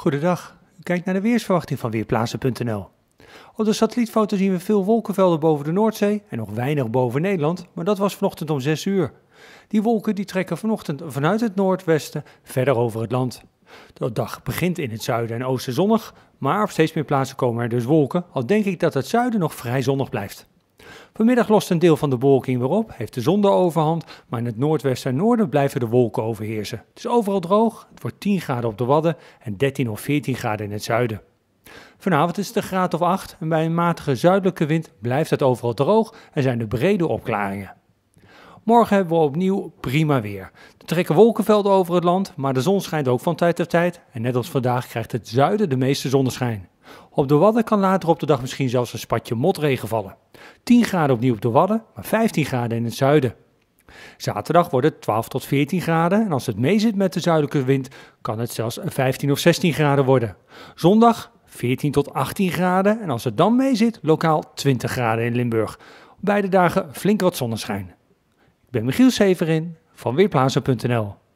Goedendag, u kijkt naar de weersverwachting van Weerplaatsen.nl. Op de satellietfoto zien we veel wolkenvelden boven de Noordzee en nog weinig boven Nederland, maar dat was vanochtend om 6 uur. Die wolken die trekken vanochtend vanuit het noordwesten verder over het land. De dag begint in het zuiden en oosten zonnig, maar op steeds meer plaatsen komen er dus wolken, al denk ik dat het zuiden nog vrij zonnig blijft. Vanmiddag lost een deel van de bewolking weer op, heeft de zon de overhand, maar in het noordwesten en noorden blijven de wolken overheersen. Het is overal droog, het wordt 10 graden op de Wadden en 13 of 14 graden in het zuiden. Vanavond is het een graad of 8 en bij een matige zuidelijke wind blijft het overal droog en zijn er brede opklaringen. Morgen hebben we opnieuw prima weer. Er trekken wolkenvelden over het land, maar de zon schijnt ook van tijd tot tijd. En net als vandaag krijgt het zuiden de meeste zonneschijn. Op de Wadden kan later op de dag misschien zelfs een spatje motregen vallen. 10 graden opnieuw op de Wadden, maar 15 graden in het zuiden. Zaterdag wordt het 12 tot 14 graden en als het meezit met de zuidelijke wind kan het zelfs 15 of 16 graden worden. Zondag 14 tot 18 graden en als het dan meezit lokaal 20 graden in Limburg. beide dagen flink wat zonneschijn. Ik ben Michiel Severin van Weerplaatsen.nl